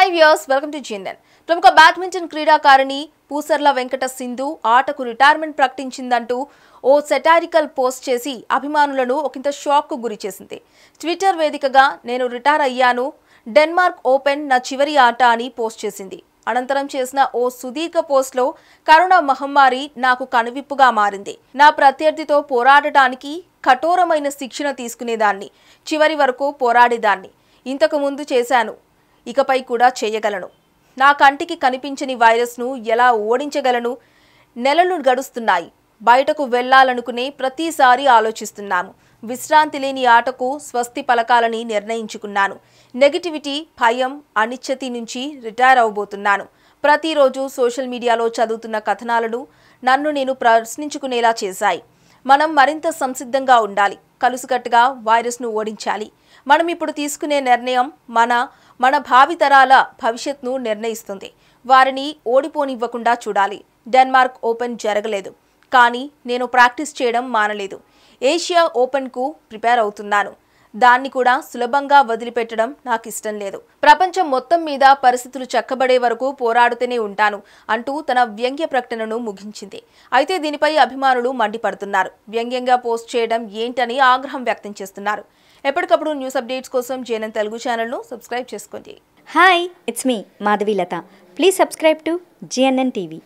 hi views welcome to జిందన్ ప్రముఖ badminton క్రీడాకారిణి పూసర్ల వెంకట సింధు ఆటకు రిటైర్మెంట్ ప్రకటించిందంటూ ఓ సెటారికల్ పోస్ట్ చేసి అభిమానులను ఒకంత షాక్కు గురి చేసింది ట్విట్టర్ వేదికగా నేను రిటైర్ అయ్యాను డెన్మార్క్ ఓపెన్ నా చివరి ఆట అని పోస్ట్ చేసింది అనంతరం చేసిన ఓ సుదీర్ఘ పోస్ట్లో కరోనా మహమ్మారి నాకు కనువిప్పుగా మారింది నా ప్రత్యర్థితో పోరాడటానికి కఠోరమైన శిక్షణ తీసుకునేదాన్ని చివరి వరకు పోరాడేదాన్ని ఇంతకు ముందు చేశాను ఇకపై కూడా చేయగలను నా కంటికి కనిపించని వైరస్ను ఎలా ఓడించగలను నెలలు గడుస్తున్నాయి బయటకు వెళ్లాలనుకునే ప్రతిసారి ఆలోచిస్తున్నాము విశ్రాంతి లేని ఆటకు స్వస్తి పలకాలని నిర్ణయించుకున్నాను నెగిటివిటీ భయం అనిశ్చతి నుంచి రిటైర్ అవబోతున్నాను ప్రతిరోజు సోషల్ మీడియాలో చదువుతున్న కథనాలను నన్ను నేను ప్రశ్నించుకునేలా చేశాయి మనం మరింత సంసిద్ధంగా ఉండాలి కలుసుకట్టుగా వైరస్ను ఓడించాలి మనం ఇప్పుడు తీసుకునే నిర్ణయం మన మన భావితరాల భవిష్యత్ను నిర్ణయిస్తుంది వారిని ఓడిపోనివ్వకుండా చూడాలి డెన్మార్క్ ఓపెన్ జరగలేదు కానీ నేను ప్రాక్టీస్ చేయడం మానలేదు ఏషియా ఓపెన్కు ప్రిపేర్ అవుతున్నాను దాన్ని కూడా సులభంగా వదిలిపెట్టడం నాకు ఇష్టం లేదు ప్రపంచం మొత్తం మీద పరిస్థితులు చక్కబడే వరకు పోరాడుతూనే ఉంటాను అంటూ తన వ్యంగ్య ప్రకటనను ముగించింది అయితే దీనిపై అభిమానులు మండిపడుతున్నారు వ్యంగ్యంగా పోస్ట్ చేయడం ఏంటని ఆగ్రహం వ్యక్తం చేస్తున్నారు ఎప్పటికప్పుడు న్యూస్ అప్డేట్స్ కోసం జేఎన్ఎన్ తెలుగు ఛానల్ను సబ్స్క్రైబ్ చేసుకోండి hi it's me Madhavilatha Latha please subscribe to GNN TV